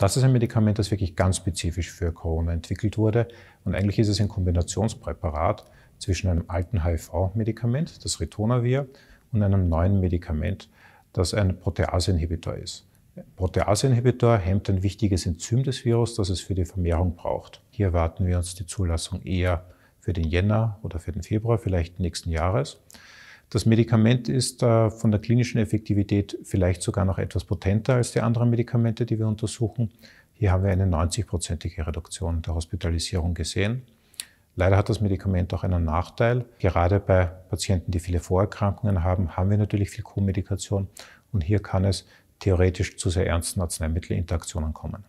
Das ist ein Medikament, das wirklich ganz spezifisch für Corona entwickelt wurde. Und eigentlich ist es ein Kombinationspräparat zwischen einem alten HIV-Medikament, das Ritonavir, und einem neuen Medikament, das ein Proteaseinhibitor ist. Proteaseinhibitor hemmt ein wichtiges Enzym des Virus, das es für die Vermehrung braucht. Hier erwarten wir uns die Zulassung eher für den Jänner oder für den Februar, vielleicht nächsten Jahres. Das Medikament ist von der klinischen Effektivität vielleicht sogar noch etwas potenter als die anderen Medikamente, die wir untersuchen. Hier haben wir eine 90-prozentige Reduktion der Hospitalisierung gesehen. Leider hat das Medikament auch einen Nachteil. Gerade bei Patienten, die viele Vorerkrankungen haben, haben wir natürlich viel Co-Medikation und hier kann es theoretisch zu sehr ernsten Arzneimittelinteraktionen kommen.